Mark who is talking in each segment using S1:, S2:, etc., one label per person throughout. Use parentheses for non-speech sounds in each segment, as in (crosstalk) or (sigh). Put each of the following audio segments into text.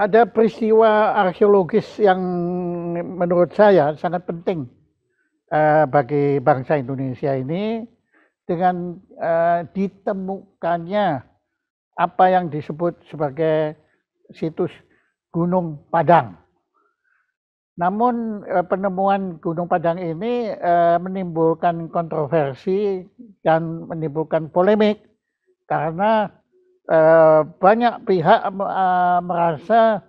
S1: ada peristiwa arkeologis yang menurut saya sangat penting uh, bagi bangsa Indonesia ini dengan uh, ditemukannya apa yang disebut sebagai situs Gunung Padang. Namun uh, penemuan Gunung Padang ini uh, menimbulkan kontroversi dan menimbulkan polemik karena Eh, banyak pihak eh, merasa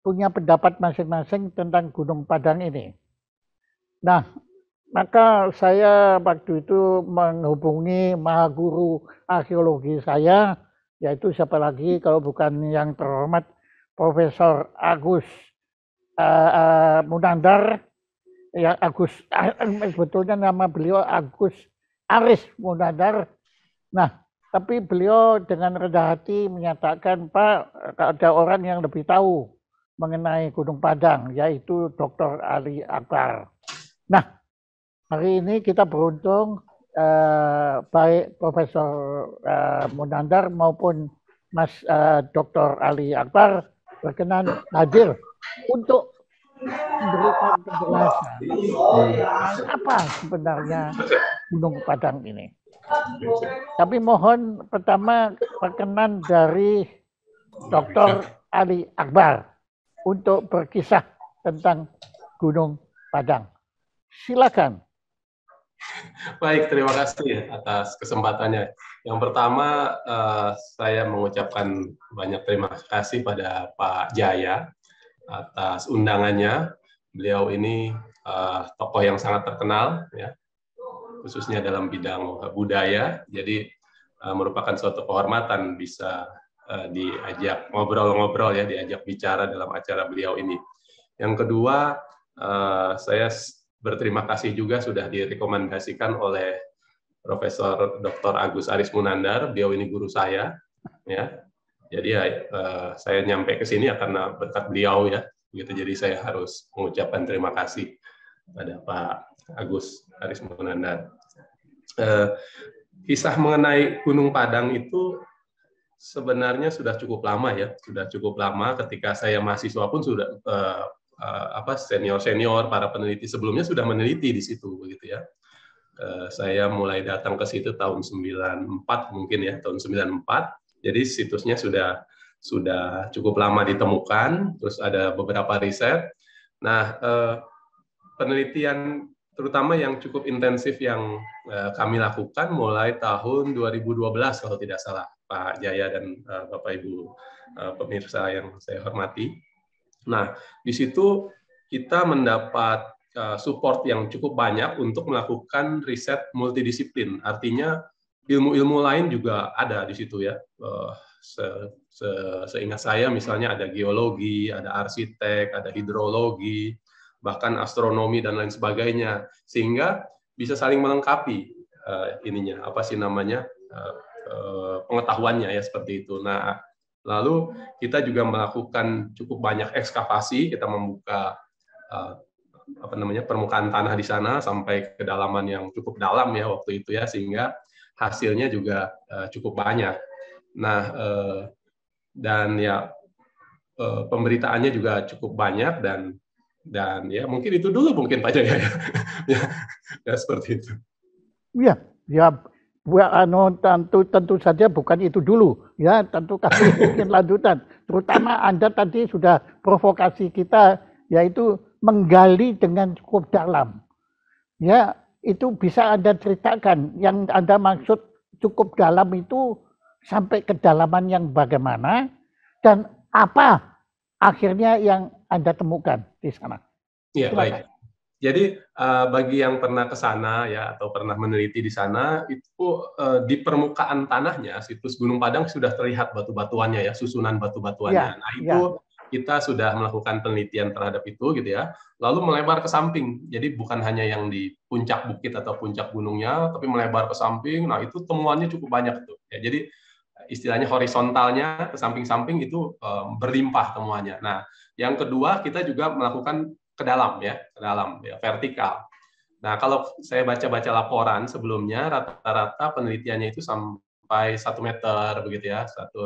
S1: punya pendapat masing-masing tentang Gunung Padang ini. Nah, maka saya waktu itu menghubungi maha arkeologi saya, yaitu siapa lagi kalau bukan yang terhormat Profesor Agus uh, uh, Munandar, ya Agus, uh, sebetulnya nama beliau Agus Aris Munandar. Nah, tapi beliau dengan rendah hati menyatakan, Pak, ada orang yang lebih tahu mengenai Gunung Padang, yaitu Dr. Ali Akbar. Nah, hari ini kita beruntung eh, baik Profesor eh, Munandar maupun Mas eh, Dr. Ali Akbar berkenan hadir untuk memberikan penjelasan hmm. apa sebenarnya Gunung Padang ini. Tapi mohon pertama perkenan dari Dr. Ali Akbar untuk berkisah tentang Gunung Padang. Silakan.
S2: Baik, terima kasih atas kesempatannya. Yang pertama, eh, saya mengucapkan banyak terima kasih pada Pak Jaya atas undangannya. Beliau ini eh, tokoh yang sangat terkenal, ya, khususnya dalam bidang eh, budaya. Jadi eh, merupakan suatu kehormatan bisa eh, diajak ngobrol-ngobrol ya, diajak bicara dalam acara beliau ini. Yang kedua, saya berterima kasih juga sudah direkomendasikan oleh Profesor Dr. Agus Aris Munandar, beliau ini guru saya, ya. Jadi ya, saya nyampe ke sini ya karena berkat beliau ya, gitu. Jadi saya harus mengucapkan terima kasih pada Pak Agus Aris Munandar. Eh, kisah mengenai Gunung Padang itu sebenarnya sudah cukup lama ya, sudah cukup lama ketika saya mahasiswa pun sudah eh, eh, apa senior-senior para peneliti sebelumnya sudah meneliti di situ begitu ya. saya mulai datang ke situ tahun 94 mungkin ya, tahun 94. Jadi situsnya sudah sudah cukup lama ditemukan, terus ada beberapa riset. Nah, penelitian terutama yang cukup intensif yang eh, kami lakukan mulai tahun 2012 kalau tidak salah Pak Jaya dan eh, Bapak Ibu eh, pemirsa yang saya hormati. Nah, di situ kita mendapat support yang cukup banyak untuk melakukan riset multidisiplin. Artinya ilmu-ilmu lain juga ada di situ ya. se, se, seingat saya misalnya ada geologi, ada arsitek, ada hidrologi, bahkan astronomi dan lain sebagainya sehingga bisa saling melengkapi uh, ininya apa sih namanya uh, uh, pengetahuannya ya seperti itu. Nah lalu kita juga melakukan cukup banyak ekskavasi kita membuka uh, apa namanya permukaan tanah di sana sampai kedalaman yang cukup dalam ya waktu itu ya sehingga hasilnya juga uh, cukup banyak. Nah uh, dan ya uh, pemberitaannya juga cukup banyak dan dan ya mungkin itu dulu mungkin Pak Jaya (laughs) ya, ya, seperti itu.
S1: Ya ya buat anu tentu tentu saja bukan itu dulu ya tentu kami mungkin (laughs) lanjutan terutama anda tadi sudah provokasi kita yaitu menggali dengan cukup dalam ya itu bisa anda ceritakan yang anda maksud cukup dalam itu sampai kedalaman yang bagaimana dan apa akhirnya yang anda temukan di sana.
S2: Iya, baik. Jadi uh, bagi yang pernah ke sana ya atau pernah meneliti di sana itu uh, di permukaan tanahnya situs Gunung Padang sudah terlihat batu-batuannya ya, susunan batu-batuannya. Ya, nah, ya. itu ya. kita sudah melakukan penelitian terhadap itu gitu ya. Lalu melebar ke samping. Jadi bukan hanya yang di puncak bukit atau puncak gunungnya tapi melebar ke samping. Nah, itu temuannya cukup banyak tuh. Ya, jadi istilahnya horizontalnya ke samping-samping itu uh, berlimpah temuannya. Nah, yang kedua, kita juga melakukan ke dalam ya, ke dalam ya, vertikal. Nah, kalau saya baca-baca laporan sebelumnya, rata-rata penelitiannya itu sampai satu meter begitu ya, satu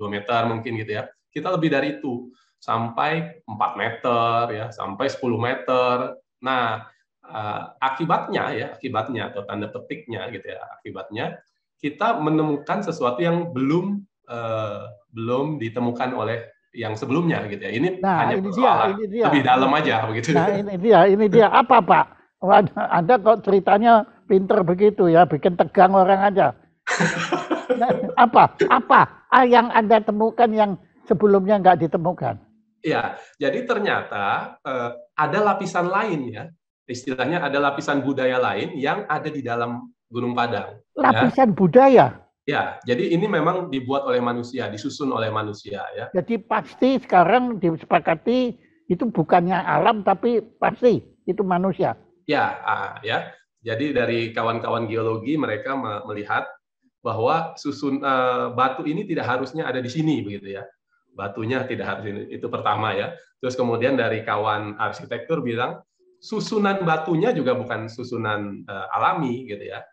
S2: dua meter mungkin gitu ya. Kita lebih dari itu sampai 4 meter ya, sampai 10 meter. Nah, eh, akibatnya ya, akibatnya atau tanda petiknya gitu ya, akibatnya kita menemukan sesuatu yang belum uh, belum ditemukan oleh yang sebelumnya gitu ya. Ini nah, hanya ini dia, ini dia. lebih dalam aja begitu. Nah, ini
S1: dia, ini dia apa Pak? Anda kok ceritanya pinter begitu ya, bikin tegang orang aja. (laughs) nah, apa? Apa ah, yang Anda temukan yang sebelumnya nggak ditemukan?
S2: Ya, jadi ternyata eh, ada lapisan lain ya. Istilahnya ada lapisan budaya lain yang ada di dalam Gunung Padang.
S1: Ya. Lapisan ya. budaya?
S2: Ya, jadi ini memang dibuat oleh manusia, disusun oleh manusia ya.
S1: Jadi pasti sekarang disepakati itu bukannya alam tapi pasti itu manusia.
S2: Ya, ya. Jadi dari kawan-kawan geologi mereka melihat bahwa susun uh, batu ini tidak harusnya ada di sini begitu ya. Batunya tidak harus ini. Itu pertama ya. Terus kemudian dari kawan arsitektur bilang susunan batunya juga bukan susunan uh, alami gitu ya.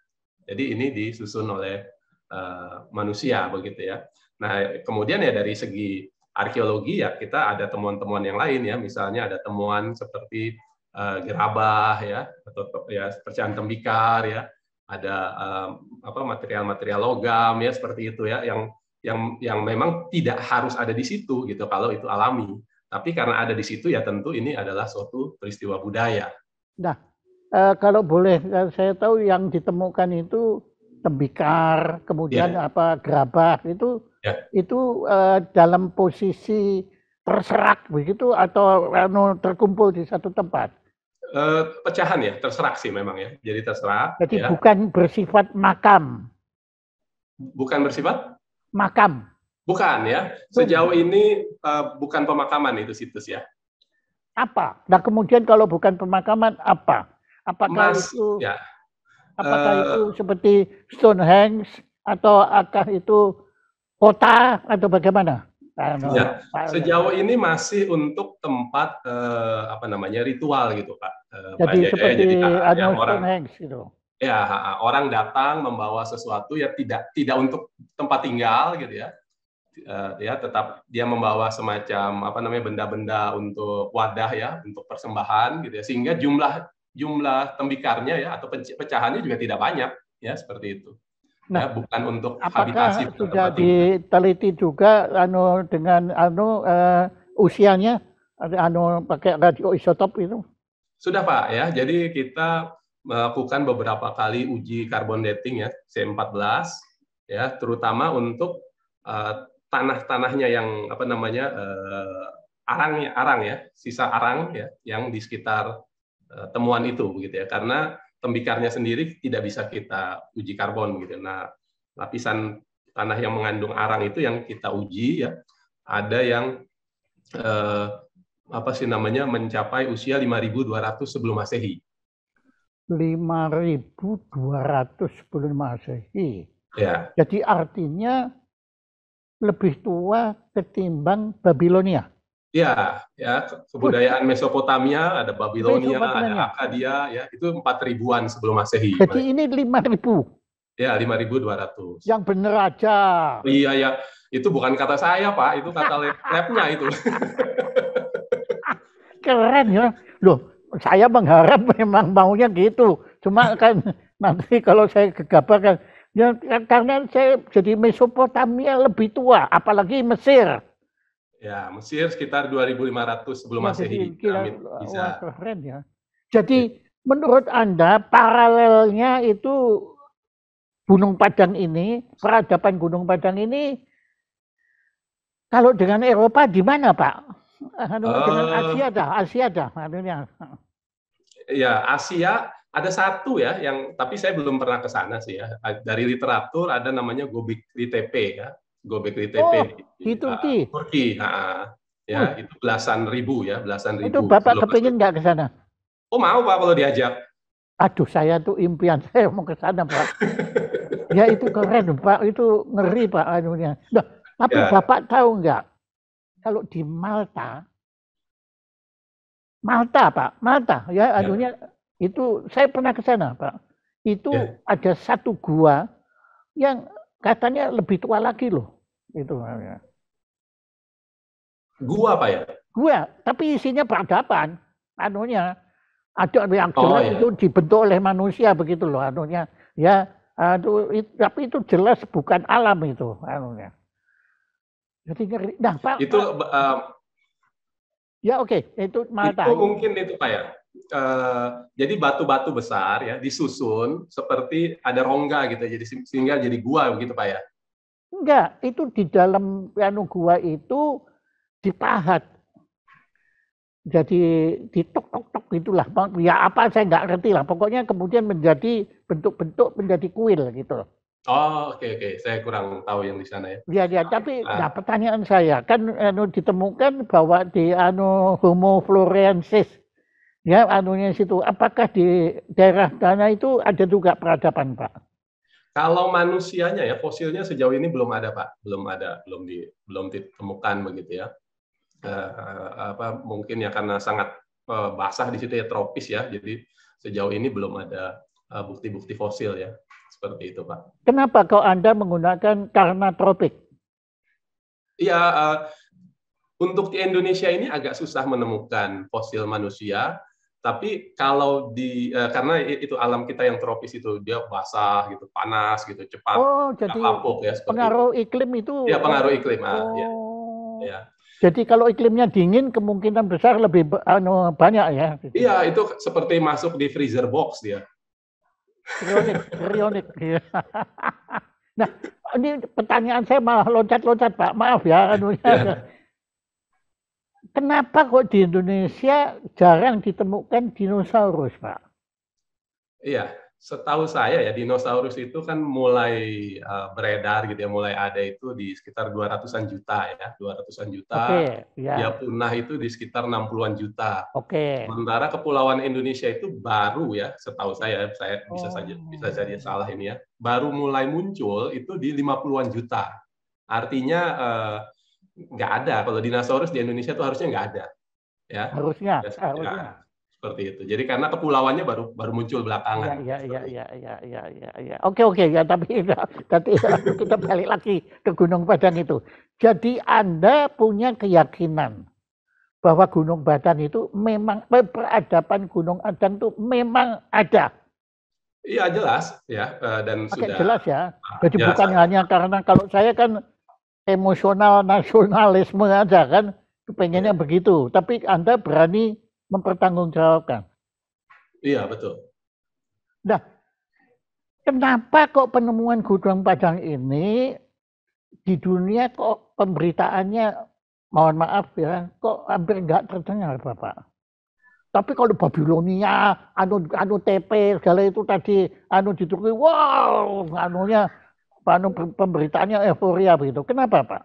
S2: Jadi ini disusun oleh Eh, manusia begitu ya. Nah, kemudian ya dari segi arkeologi ya kita ada temuan-temuan yang lain ya, misalnya ada temuan seperti eh, gerabah ya atau ya percikan tembikar ya, ada eh, apa material-material logam ya seperti itu ya yang yang yang memang tidak harus ada di situ gitu kalau itu alami. Tapi karena ada di situ ya tentu ini adalah suatu peristiwa budaya.
S1: Nah, kalau boleh saya tahu yang ditemukan itu tembikar, kemudian yeah. apa gerabah itu yeah. itu uh, dalam posisi terserak begitu atau uh, terkumpul di satu tempat.
S2: Uh, pecahan ya, terserak sih memang ya. Jadi terserak. Jadi ya.
S1: bukan bersifat makam.
S2: Bukan bersifat? Makam. Bukan ya. Sejauh ini uh, bukan pemakaman itu situs ya.
S1: Apa? Nah kemudian kalau bukan pemakaman apa? Apakah Mas, itu? Ya Apakah uh, itu seperti Stonehenge atau akan itu kota atau bagaimana? Ya, sejauh ini
S2: masih untuk tempat uh, apa namanya ritual gitu Pak. Uh, jadi Pak seperti jadi, ah, anu ya, orang, gitu. Ya, orang datang membawa sesuatu ya tidak tidak untuk tempat tinggal gitu ya. Uh, ya tetap dia membawa semacam apa namanya benda-benda untuk wadah ya untuk persembahan gitu ya sehingga jumlah jumlah tembikarnya ya atau pecahannya juga tidak banyak ya seperti itu. Ya, nah, ya, bukan untuk apakah habitasi
S1: sudah diteliti juga anu dengan anu uh, usianya anu pakai radioisotop itu?
S2: Sudah Pak ya. Jadi kita melakukan beberapa kali uji karbon dating ya C14 ya terutama untuk uh, tanah-tanahnya yang apa namanya uh, eh, arangnya arang ya sisa arang ya yang di sekitar Eh, temuan itu begitu ya karena tembikarnya sendiri tidak bisa kita uji karbon gitu. Ya. Nah, lapisan tanah yang mengandung arang itu yang kita uji ya. Ada yang eh, apa sih namanya mencapai usia 5200 sebelum Masehi.
S1: 5200 sebelum Masehi. Ya. Jadi artinya lebih tua ketimbang Babilonia.
S2: Ya, ya kebudayaan Mesopotamia, ada Babilonia, ada Akadia, ya itu empat ribuan sebelum masehi.
S1: Jadi ini lima ribu.
S2: Ya, lima ribu dua ratus.
S1: Yang bener aja.
S2: Iya, ya itu bukan kata saya pak, itu kata (laughs) labnya itu.
S1: Keren ya, loh saya mengharap memang maunya gitu. Cuma (laughs) kan nanti kalau saya kan, ya, karena saya jadi Mesopotamia lebih tua, apalagi Mesir.
S2: Ya, Mesir sekitar 2500
S3: sebelum Masehi. bisa.
S1: Wah, keren ya. Jadi ya. menurut Anda paralelnya itu Gunung Padang ini, peradaban Gunung Padang ini kalau dengan Eropa di mana, Pak? dengan uh, Asia dah, Asia dah artinya.
S2: Ya, Asia ada satu ya yang tapi saya belum pernah ke sana sih ya. Dari literatur ada namanya Gobekli Tepe ya. Gobek di TP oh, di, gitu, uh, Turki. Uh, ya, hmm. itu belasan ribu ya, belasan ribu. Itu Bapak kepingin nggak ke sana? Oh mau Pak kalau diajak.
S1: Aduh saya tuh impian (laughs) saya mau ke sana Pak.
S3: ya itu keren
S1: Pak, itu ngeri Pak anunya. Nah, tapi ya. Bapak tahu nggak kalau di Malta, Malta Pak, Malta ya, ya. anunya ya. itu saya pernah ke sana Pak. Itu ya. ada satu gua yang katanya lebih tua lagi loh itu namanya. Gua apa ya? Gua, tapi isinya peradaban. Anunya ada yang oh, jelas iya. itu dibentuk oleh manusia begitu loh anunya. Ya, aduh, itu, tapi itu jelas bukan alam itu anunya. Jadi ngeri. Nah, Pak. Itu Pak, Um, Ya oke, okay. itu mata. Itu mungkin
S2: itu Pak ya. Uh, jadi batu-batu besar ya disusun seperti ada rongga gitu jadi sehingga jadi gua begitu Pak ya.
S1: Enggak, itu di dalam piano gua itu dipahat. Jadi ditok tok tok gitulah. Ya apa saya nggak ngerti lah. Pokoknya kemudian menjadi bentuk-bentuk menjadi kuil gitu loh.
S2: Oh oke okay, oke, okay. saya kurang tahu yang di sana
S1: ya. Iya iya, tapi ah. nah, pertanyaan saya kan anu ditemukan bahwa di anu Homo florensis ya anunya situ apakah di daerah sana itu ada juga peradaban Pak?
S2: Kalau manusianya ya fosilnya sejauh ini belum ada pak, belum ada, belum di, belum ditemukan begitu ya. Eh, eh, apa mungkin ya karena sangat eh, basah di situ ya tropis ya, jadi sejauh ini belum ada bukti-bukti fosil ya seperti itu pak.
S1: Kenapa kalau anda menggunakan karena tropik?
S2: Iya untuk di Indonesia ini agak susah menemukan fosil manusia tapi kalau di uh, karena itu alam kita yang tropis itu dia basah gitu, panas gitu, cepat oh, jadi kapok ya pengaruh
S1: itu. iklim itu. Ya pengaruh iklim, ah, iya. oh. ah, ya. ya. Jadi kalau iklimnya dingin kemungkinan besar lebih anu, banyak ya. Iya,
S2: itu seperti masuk di freezer box dia.
S1: Rionik, Ya. (laughs) nah, ini pertanyaan saya malah loncat-loncat, Pak. Maaf ya anunya. Ya kenapa kok di Indonesia jarang ditemukan dinosaurus, Pak?
S2: Iya, setahu saya ya dinosaurus itu kan mulai uh, beredar gitu ya, mulai ada itu di sekitar 200-an juta ya, 200-an juta. Okay, ya. Dia punah itu di sekitar 60-an juta. Oke. Okay. Sementara kepulauan Indonesia itu baru ya, setahu saya saya oh. bisa saja oh. bisa saja salah ini ya. Baru mulai muncul itu di 50-an juta. Artinya uh, nggak ada. Kalau dinosaurus di Indonesia itu harusnya nggak ada. Ya.
S1: Harusnya. Ya, harusnya.
S2: seperti itu. Jadi karena kepulauannya baru baru muncul belakangan. Iya
S1: iya iya iya iya iya. Ya. Oke oke ya tapi ya, (laughs) tapi kita balik lagi ke Gunung Padang itu. Jadi Anda punya keyakinan bahwa Gunung Badan itu memang eh, peradaban Gunung Padang itu memang ada.
S2: Iya jelas ya eh, dan Oke, sudah. Jelas
S1: ya. Ah, Jadi jelas bukan hanya karena kalau saya kan emosional nasionalisme aja kan pengennya iya. begitu tapi anda berani mempertanggungjawabkan iya betul nah kenapa kok penemuan gudang padang ini di dunia kok pemberitaannya mohon maaf ya kok hampir nggak terdengar bapak tapi kalau Babilonia, anu anu TP segala itu tadi anu di Turki, wow, anunya panu pemberitaannya euforia begitu. Kenapa, Pak?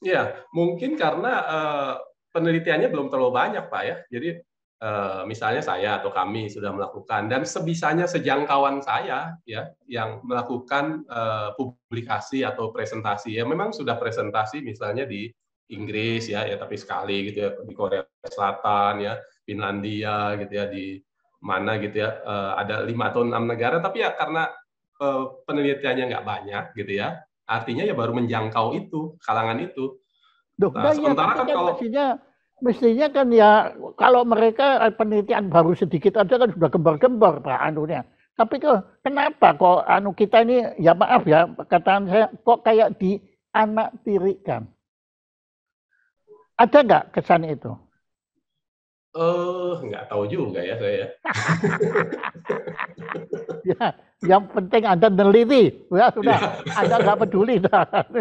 S2: Ya, mungkin karena uh, penelitiannya belum terlalu banyak, Pak ya. Jadi uh, misalnya saya atau kami sudah melakukan dan sebisanya sejangkauan saya ya yang melakukan uh, publikasi atau presentasi ya memang sudah presentasi misalnya di Inggris ya ya tapi sekali gitu ya di Korea Selatan ya Finlandia gitu ya di mana gitu ya ada lima atau enam negara tapi ya karena Eh, penelitiannya nggak banyak gitu ya artinya ya baru menjangkau itu kalangan itu Duh, nah, sementara kan, kan kalau
S1: mestinya, mestinya kan ya kalau mereka eh, penelitian baru sedikit aja kan sudah gembar-gembar pak anunya tapi kok kenapa kok anu kita ini ya maaf ya kataan saya kok kayak di anak tirikan ada nggak kesan itu
S2: Eh, uh, nggak tahu juga ya saya.
S1: (laughs) ya yang penting anda neliti ya sudah ya. anda nggak peduli dah. (laughs)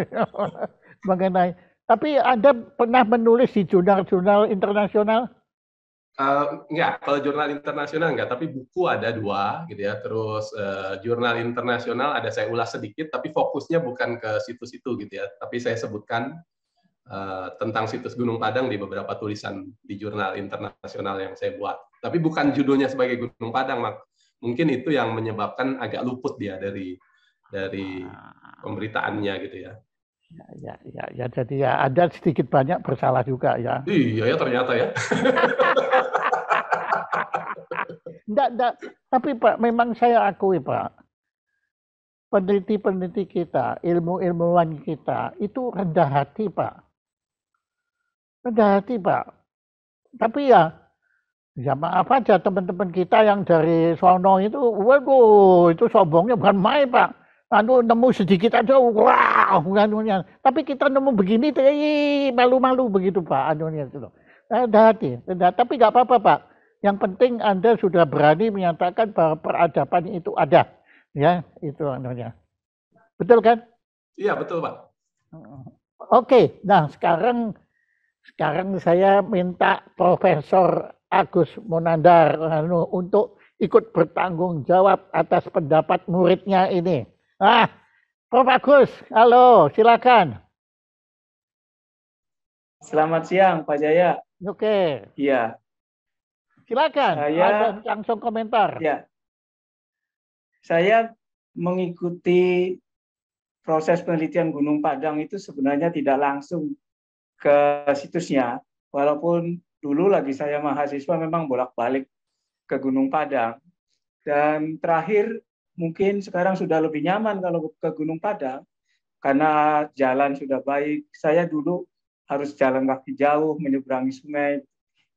S1: mengenai tapi anda pernah menulis di jurnal-jurnal internasional
S2: Uh, eh, enggak, kalau jurnal internasional enggak, tapi buku ada dua gitu ya. Terus uh, jurnal internasional ada saya ulas sedikit, tapi fokusnya bukan ke situs itu gitu ya. Tapi saya sebutkan uh, tentang situs Gunung Padang di beberapa tulisan di jurnal internasional yang saya buat. Tapi bukan judulnya sebagai Gunung Padang, Mak mungkin itu yang menyebabkan agak luput dia dari dari ah. pemberitaannya gitu ya.
S1: Ya, ya, ya, ya. Jadi ya ada sedikit banyak bersalah juga ya. Iya ya ternyata ya. (laughs) Nggak, nggak. Tapi Pak, memang saya akui Pak, peneliti-peneliti kita, ilmu-ilmuwan kita itu rendah hati Pak. Rendah hati Pak. Tapi ya Ya maaf aja teman-teman kita yang dari sono itu, waduh itu sombongnya bukan main pak. Anu nemu sedikit aja, wah anunya. Tapi kita nemu begini, malu-malu begitu pak anunya itu. Ada eh, hati, ada. tapi nggak apa-apa pak. Yang penting anda sudah berani menyatakan bahwa peradaban itu ada, ya itu anunya. Betul kan?
S2: Iya betul pak.
S1: Oke, nah sekarang sekarang saya minta Profesor Agus Munandar anu untuk ikut bertanggung jawab atas pendapat muridnya ini. Ah, Prof Agus, halo, silakan. Selamat siang, Pak Jaya. Oke. Okay. Iya. Silakan. Saya langsung komentar. Ya.
S3: Saya mengikuti proses penelitian Gunung Padang itu sebenarnya tidak langsung ke situsnya, walaupun dulu lagi saya mahasiswa memang bolak-balik ke Gunung Padang. Dan terakhir mungkin sekarang sudah lebih nyaman kalau ke Gunung Padang karena jalan sudah baik. Saya dulu harus jalan kaki jauh menyeberangi sungai.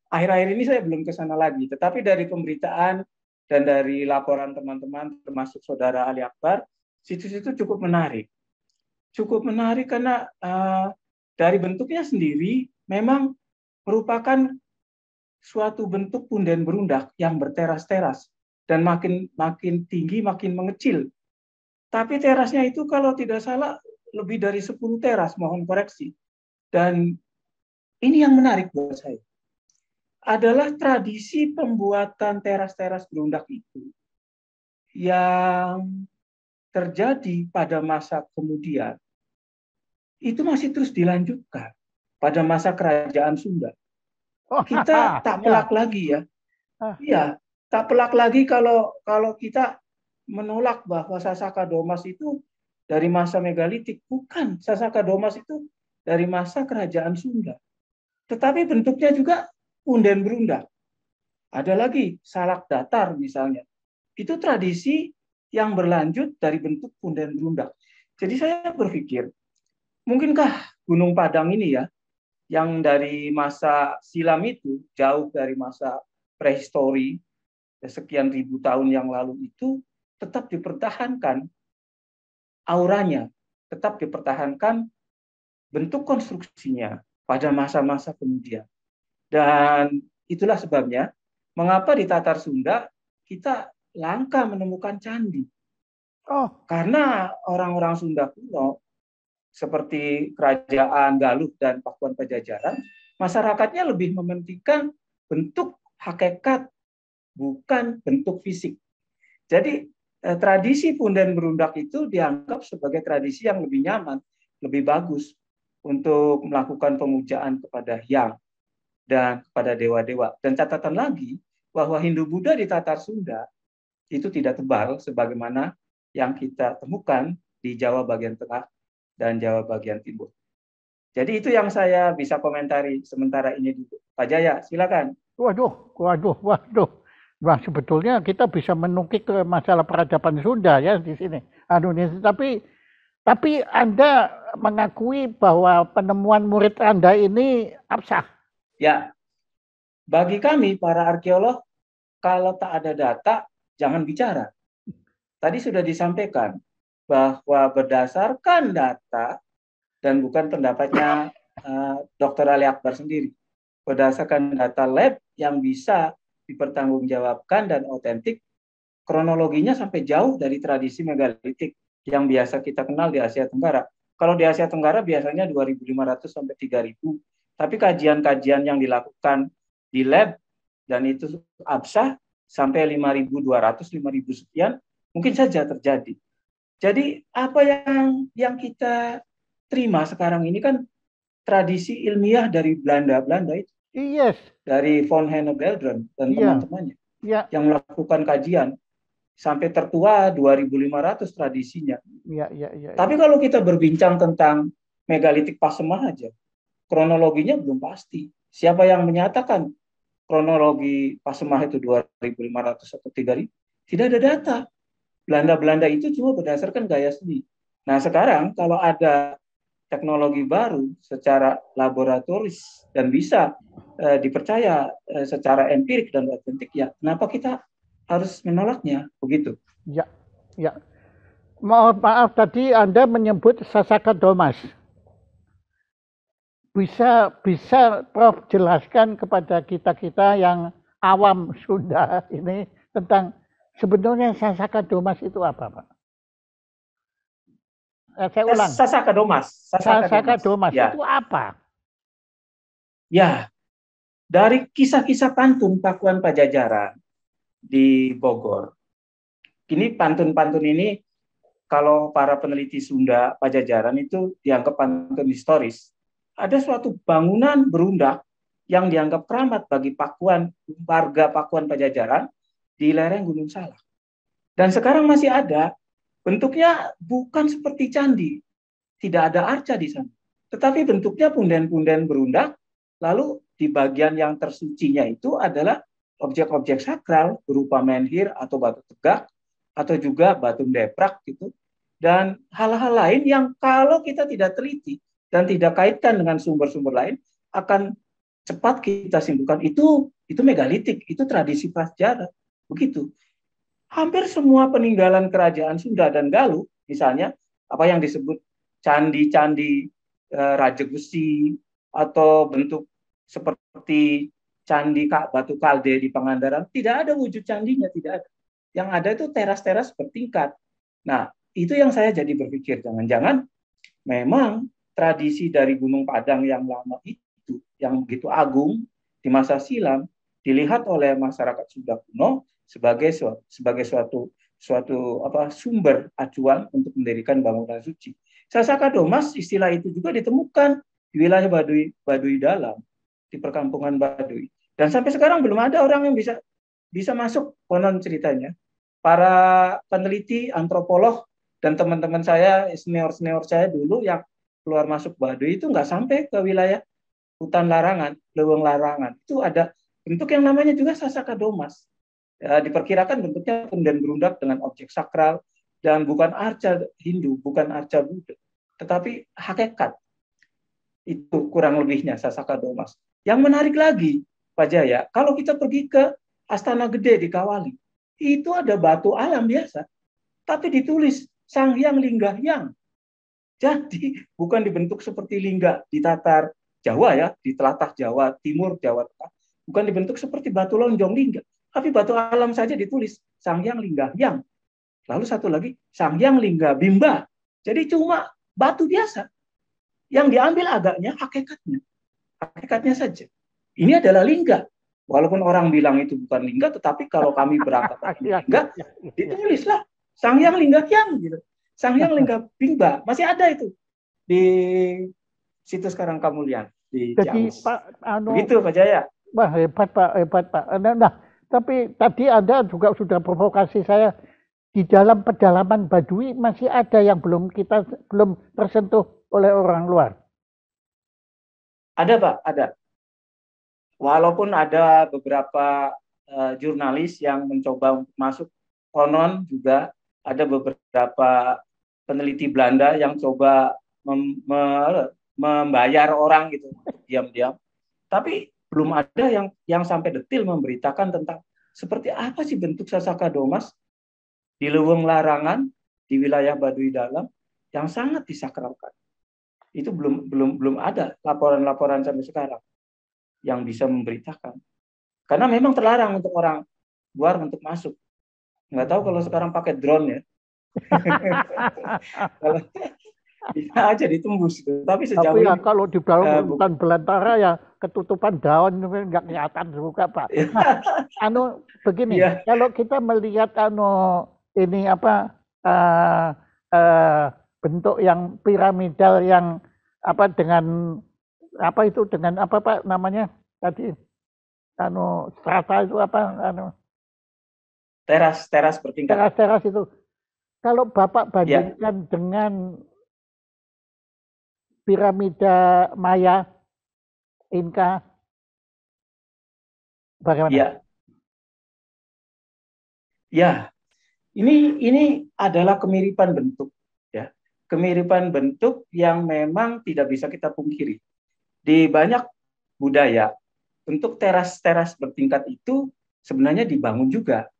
S3: Akhir-akhir ini saya belum ke sana lagi, tetapi dari pemberitaan dan dari laporan teman-teman termasuk saudara Ali Akbar, situs itu cukup menarik. Cukup menarik karena uh, dari bentuknya sendiri memang merupakan suatu bentuk punden berundak yang berteras-teras dan makin makin tinggi makin mengecil. Tapi terasnya itu kalau tidak salah lebih dari 10 teras, mohon koreksi. Dan ini yang menarik buat saya. Adalah tradisi pembuatan teras-teras berundak itu yang terjadi pada masa kemudian itu masih terus dilanjutkan pada masa kerajaan Sunda. Oh, kita (laughs) tak ya. pelak lagi ya. Ah. Iya, tak pelak lagi kalau kalau kita menolak bahwa Sasaka Domas itu dari masa megalitik, bukan. Sasaka Domas itu dari masa kerajaan Sunda. Tetapi bentuknya juga unden berunda. Ada lagi salak datar misalnya. Itu tradisi yang berlanjut dari bentuk unden berunda. Jadi saya berpikir, mungkinkah Gunung Padang ini ya yang dari masa silam itu jauh dari masa prehistori ya, sekian ribu tahun yang lalu itu tetap dipertahankan auranya, tetap dipertahankan bentuk konstruksinya pada masa-masa kemudian. Dan itulah sebabnya mengapa di Tatar Sunda kita langka menemukan candi. Oh, karena orang-orang Sunda kuno seperti kerajaan Galuh dan Pakuan Pajajaran, masyarakatnya lebih mementingkan bentuk hakikat bukan bentuk fisik. Jadi eh, tradisi punden berundak itu dianggap sebagai tradisi yang lebih nyaman, lebih bagus untuk melakukan pemujaan kepada yang dan kepada dewa-dewa. Dan catatan lagi bahwa Hindu Buddha di Tatar Sunda itu tidak tebal sebagaimana yang kita temukan di Jawa bagian tengah dan Jawa bagian timur. Jadi itu yang saya bisa komentari sementara ini dulu. Pak Jaya, silakan.
S1: Waduh, waduh, waduh. Wah, sebetulnya kita bisa menukik ke masalah peradaban Sunda ya di sini. Anu tapi tapi Anda mengakui bahwa penemuan murid Anda ini absah.
S3: Ya. Bagi kami para arkeolog kalau tak ada data jangan bicara. Tadi sudah disampaikan bahwa berdasarkan data dan bukan pendapatnya uh, eh, Dr. Ali Akbar sendiri. Berdasarkan data lab yang bisa dipertanggungjawabkan dan otentik, kronologinya sampai jauh dari tradisi megalitik yang biasa kita kenal di Asia Tenggara. Kalau di Asia Tenggara biasanya 2.500 sampai 3.000, tapi kajian-kajian yang dilakukan di lab dan itu absah sampai 5.200, 5.000 sekian, mungkin saja terjadi. Jadi apa yang yang kita terima sekarang ini kan tradisi ilmiah dari Belanda-Belanda itu. Yes. Dari von Hennebeldren dan yeah. teman-temannya. Yeah. Yang melakukan kajian sampai tertua 2500 tradisinya.
S1: Yeah, yeah, yeah, iya.
S3: Tapi kalau kita berbincang tentang megalitik Pasemah aja, kronologinya belum pasti. Siapa yang menyatakan kronologi Pasemah itu 2500 atau 3000? Tidak ada data. Belanda-Belanda itu cuma berdasarkan gaya seni. Nah sekarang kalau ada teknologi baru secara laboratoris dan bisa eh, dipercaya eh, secara empirik dan otentik ya kenapa kita harus menolaknya begitu
S1: ya ya maaf maaf tadi anda menyebut Sasaka domas bisa bisa Prof jelaskan kepada kita kita yang awam sudah ini tentang Sebenarnya Sasaka Domas itu apa, Pak?
S3: Eh, saya ulang. Sasaka Domas. Sasaka, Sasaka
S1: Domas, Domas. Ya. itu apa? Ya, dari kisah-kisah
S3: pantun Pakuan Pajajaran di Bogor. Kini pantun-pantun ini kalau para peneliti Sunda Pajajaran itu dianggap pantun historis. Ada suatu bangunan berundak yang dianggap keramat bagi Pakuan, warga Pakuan Pajajaran di lereng Gunung Salak. Dan sekarang masih ada, bentuknya bukan seperti candi, tidak ada arca di sana. Tetapi bentuknya punden-punden berundak, lalu di bagian yang tersucinya itu adalah objek-objek sakral berupa menhir atau batu tegak atau juga batu deprak gitu dan hal-hal lain yang kalau kita tidak teliti dan tidak kaitkan dengan sumber-sumber lain akan cepat kita simpulkan itu itu megalitik itu tradisi prasejarah Begitu. Hampir semua peninggalan kerajaan Sunda dan Galuh, misalnya apa yang disebut candi-candi e, Raja Gusi atau bentuk seperti candi Kak Batu Kalde di Pangandaran, tidak ada wujud candinya, tidak ada. Yang ada itu teras-teras bertingkat. Nah, itu yang saya jadi berpikir, jangan-jangan memang tradisi dari Gunung Padang yang lama itu, yang begitu agung di masa silam, dilihat oleh masyarakat Sunda kuno sebagai sebagai suatu suatu apa sumber acuan untuk mendirikan bangunan suci. Sasaka Domas istilah itu juga ditemukan di wilayah Baduy Baduy dalam di perkampungan Baduy. Dan sampai sekarang belum ada orang yang bisa bisa masuk konon ceritanya. Para peneliti, antropolog dan teman-teman saya senior-senior saya dulu yang keluar masuk Baduy itu nggak sampai ke wilayah hutan larangan, leweng larangan. Itu ada bentuk yang namanya juga Sasaka Domas Eh, diperkirakan bentuknya kemudian berundak dengan objek sakral dan bukan arca Hindu, bukan arca Buddha, tetapi hakikat. Itu kurang lebihnya Sasaka Domas. Yang menarik lagi, Pak Jaya, kalau kita pergi ke Astana Gede di Kawali, itu ada batu alam biasa, tapi ditulis Sang Hyang Lingga Yang. Jadi (laughs) bukan dibentuk seperti lingga di Tatar Jawa ya, di telatah Jawa Timur, Jawa Tengah. Bukan dibentuk seperti batu lonjong lingga, tapi batu alam saja ditulis Sang Hyang Lingga Hyang. Lalu satu lagi Sang Hyang Lingga Bimba. Jadi cuma batu biasa. Yang diambil agaknya hakikatnya. Hakikatnya saja. Ini adalah lingga. Walaupun orang bilang itu bukan lingga, tetapi kalau kami berangkat (laughs) lingga, ditulislah Sang Hyang Lingga Hyang gitu. Hyang Lingga Bimba masih ada itu di situs lihat di Jadi, Pak,
S1: anu, Begitu Pak Jaya. Wah hebat Pak, hebat Pak. Nah, nah tapi tadi Anda juga sudah provokasi saya di dalam pedalaman Badui masih ada yang belum kita belum tersentuh oleh orang luar.
S3: Ada Pak, ada. Walaupun ada beberapa uh, jurnalis yang mencoba masuk konon juga ada beberapa peneliti Belanda yang coba mem me membayar orang gitu diam-diam. Tapi belum ada yang yang sampai detil memberitakan tentang seperti apa sih bentuk sasaka domas di leweng larangan di wilayah Baduy Dalam yang sangat disakralkan. Itu belum belum belum ada laporan-laporan sampai sekarang yang bisa memberitakan. Karena memang terlarang untuk orang luar untuk masuk. Nggak tahu kalau sekarang pakai drone ya. (laughs) bisa aja ditembus Tapi sejauh Tapi ya, ini, kalau
S1: di dalam uh, eh, bukan belantara ya ketutupan daun nggak kelihatan juga pak. Iya. Nah, anu begini, yeah. kalau kita melihat anu ini apa uh, uh, bentuk yang piramidal yang apa dengan apa itu dengan apa pak namanya tadi anu strata itu apa anu
S3: teras teras bertingkat teras
S1: teras itu kalau bapak iya. bandingkan yeah. dengan piramida Maya Inka
S3: bagaimana? Ya. Ya, ini ini adalah kemiripan bentuk ya. Kemiripan bentuk yang memang tidak bisa kita pungkiri. Di banyak budaya, bentuk teras-teras bertingkat itu sebenarnya dibangun juga.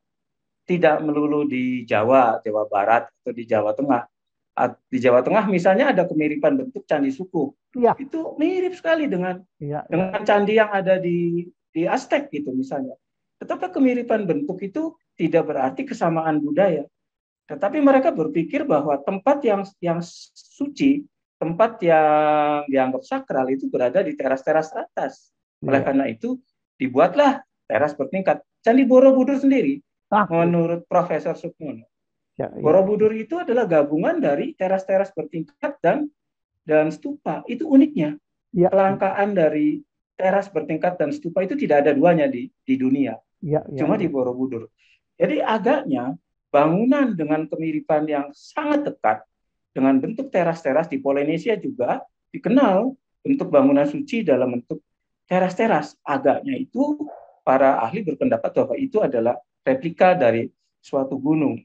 S3: Tidak melulu di Jawa, Jawa Barat atau di Jawa Tengah, di Jawa Tengah misalnya ada kemiripan bentuk candi suku. Ya. Itu mirip sekali dengan ya. dengan candi yang ada di di Aztec gitu misalnya. Tetapi kemiripan bentuk itu tidak berarti kesamaan budaya. Tetapi mereka berpikir bahwa tempat yang yang suci, tempat yang dianggap sakral itu berada di teras-teras atas. Iya. Oleh karena itu dibuatlah teras bertingkat. Candi Borobudur sendiri, ah. menurut Profesor Sukmono, Ya, ya. Borobudur itu adalah gabungan dari teras-teras bertingkat dan dan stupa. Itu uniknya. Ya. Kelangkaan dari teras bertingkat dan stupa itu tidak ada duanya di di dunia.
S1: Ya, ya. Cuma ya. di
S3: Borobudur. Jadi agaknya bangunan dengan kemiripan yang sangat dekat dengan bentuk teras-teras di Polinesia juga dikenal bentuk bangunan suci dalam bentuk teras-teras. Agaknya itu para ahli berpendapat bahwa itu adalah replika dari suatu gunung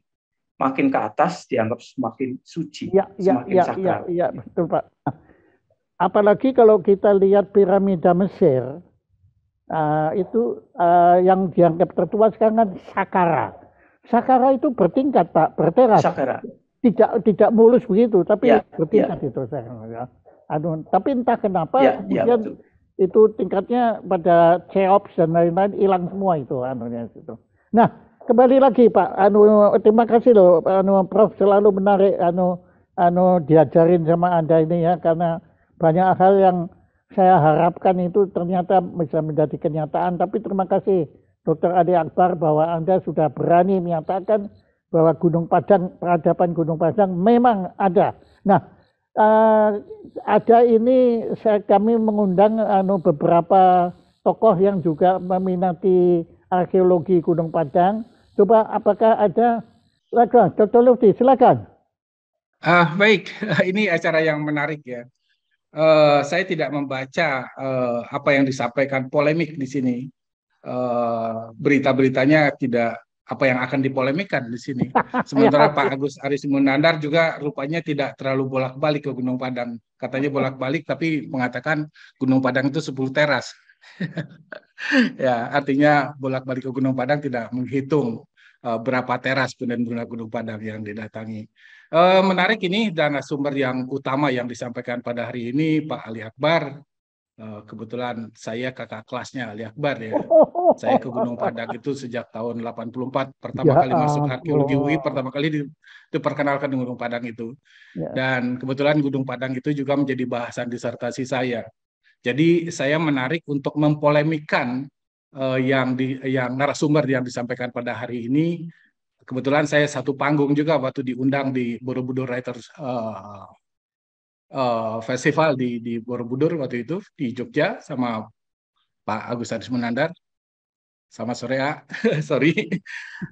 S3: makin ke atas dianggap semakin suci, ya, ya semakin ya, sakral.
S1: Iya, ya, betul Pak. Apalagi kalau kita lihat piramida Mesir, uh, itu uh, yang dianggap tertua sekarang kan Sakara. Sakara itu bertingkat Pak, berteras. Sakara. Tidak tidak mulus begitu, tapi ya, bertingkat ya. itu Saya, ya. Aduh, tapi entah kenapa ya, ya kemudian ya, itu tingkatnya pada Cheops dan lain-lain hilang semua itu anunya itu. Nah, kembali lagi Pak, anu terima kasih loh, anu Prof selalu menarik anu anu diajarin sama anda ini ya, karena banyak hal yang saya harapkan itu ternyata bisa menjadi kenyataan. Tapi terima kasih Dr. Ade Akbar bahwa anda sudah berani menyatakan bahwa Gunung Padang, peradaban Gunung Padang memang ada. Nah, uh, ada ini saya kami mengundang anu beberapa tokoh yang juga meminati arkeologi Gunung Padang Coba apakah ada silakan Dr. Lutfi silakan.
S4: Ah baik, (laughs) ini acara yang menarik ya. Uh, saya tidak membaca uh, apa yang disampaikan polemik di sini. Uh, berita-beritanya tidak apa yang akan dipolemikan di sini.
S1: (laughs) Sementara ya.
S4: Pak Agus Aris Munandar juga rupanya tidak terlalu bolak-balik ke Gunung Padang. Katanya bolak-balik tapi mengatakan Gunung Padang itu 10 teras. (laughs) ya, artinya bolak-balik ke Gunung Padang tidak menghitung Eh, berapa teras penenun Gunung Padang yang didatangi. Uh, menarik ini dan sumber yang utama yang disampaikan pada hari ini Pak Ali Akbar. Uh, kebetulan saya kakak kelasnya Ali Akbar ya.
S1: Saya ke Gunung
S4: Padang itu sejak tahun 84 pertama ya, kali masuk arkeologi UI pertama kali di, diperkenalkan Gunung Padang itu. Ya. Dan kebetulan Gunung Padang itu juga menjadi bahasan disertasi saya. Jadi saya menarik untuk mempolemikan uh, yang di yang narasumber yang disampaikan pada hari ini kebetulan saya satu panggung juga waktu diundang di Borobudur Writers uh, uh, Festival di di Borobudur waktu itu di Jogja sama Pak Agus Aris Menandar sama sore ya, (laughs) sorry.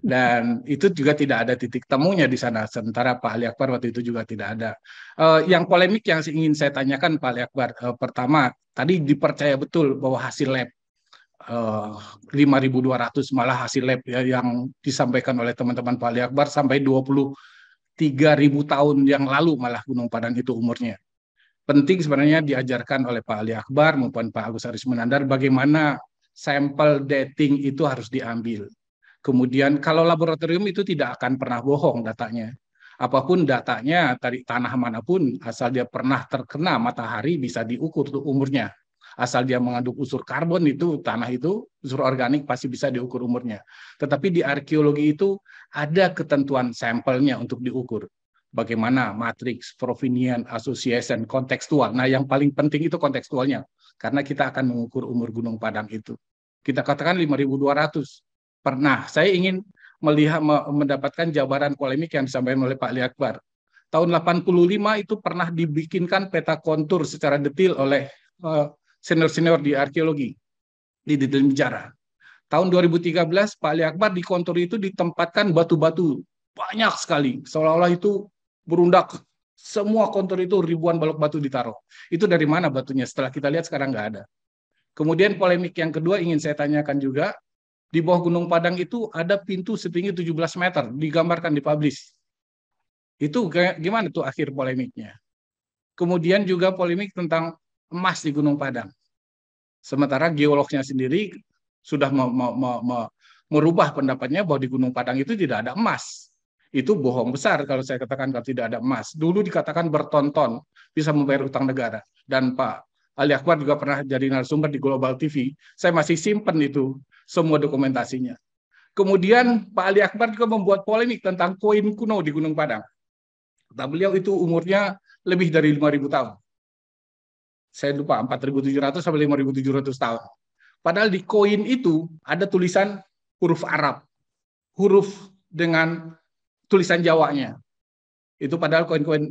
S4: Dan itu juga tidak ada titik temunya di sana. Sementara Pak Ali Akbar waktu itu juga tidak ada. Uh, yang polemik yang ingin saya tanyakan Pak Ali Akbar, uh, pertama tadi dipercaya betul bahwa hasil lab 5.200 eh, malah hasil lab ya, yang disampaikan oleh teman-teman Pak Ali Akbar sampai 23.000 tahun yang lalu malah Gunung Padang itu umurnya. Penting sebenarnya diajarkan oleh Pak Ali Akbar maupun Pak Agus Aris Menandar bagaimana sampel dating itu harus diambil. Kemudian kalau laboratorium itu tidak akan pernah bohong datanya. Apapun datanya dari tanah manapun asal dia pernah terkena matahari bisa diukur untuk umurnya asal dia mengandung unsur karbon itu tanah itu unsur organik pasti bisa diukur umurnya. Tetapi di arkeologi itu ada ketentuan sampelnya untuk diukur. Bagaimana matriks, provenian, association, kontekstual. Nah, yang paling penting itu kontekstualnya karena kita akan mengukur umur Gunung Padang itu. Kita katakan 5.200 pernah. Saya ingin melihat mendapatkan jabaran polemik yang disampaikan oleh Pak Liakbar. Tahun 85 itu pernah dibikinkan peta kontur secara detail oleh uh, senior-senior di arkeologi di dalam sejarah. Tahun 2013 Pak Ali Akbar di kontor itu ditempatkan batu-batu banyak sekali seolah-olah itu berundak semua kontor itu ribuan balok batu ditaruh. Itu dari mana batunya? Setelah kita lihat sekarang nggak ada. Kemudian polemik yang kedua ingin saya tanyakan juga, di bawah Gunung Padang itu ada pintu setinggi 17 meter, digambarkan, dipublish. Itu gimana tuh akhir polemiknya? Kemudian juga polemik tentang emas di Gunung Padang. Sementara geolognya sendiri sudah me, me, me, me, merubah pendapatnya bahwa di Gunung Padang itu tidak ada emas. Itu bohong besar kalau saya katakan kalau tidak ada emas. Dulu dikatakan bertonton bisa membayar utang negara. Dan Pak Ali Akbar juga pernah jadi narasumber di Global TV. Saya masih simpen itu semua dokumentasinya. Kemudian Pak Ali Akbar juga membuat polemik tentang koin kuno di Gunung Padang. Tapi nah, beliau itu umurnya lebih dari 5.000 tahun saya lupa 4.700 sampai 5.700 tahun. Padahal di koin itu ada tulisan huruf Arab, huruf dengan tulisan Jawanya. Itu padahal koin-koin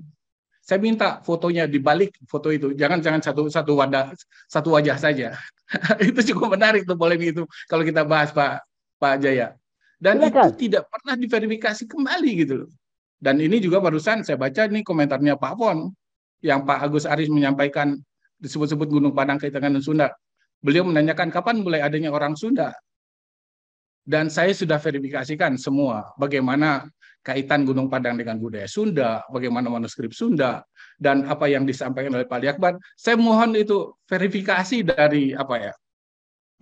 S4: saya minta fotonya dibalik foto itu jangan jangan satu satu wadah satu wajah saja (laughs) itu cukup menarik tuh boleh itu kalau kita bahas pak pak Jaya dan Silakan. itu tidak pernah diverifikasi kembali gitu loh dan ini juga barusan saya baca nih komentarnya Pak Pon yang Pak Agus Aris menyampaikan disebut-sebut Gunung Padang kaitan dengan Sunda. Beliau menanyakan kapan mulai adanya orang Sunda. Dan saya sudah verifikasikan semua bagaimana kaitan Gunung Padang dengan budaya Sunda, bagaimana manuskrip Sunda, dan apa yang disampaikan oleh Pak Yakbar. Saya mohon itu verifikasi dari apa ya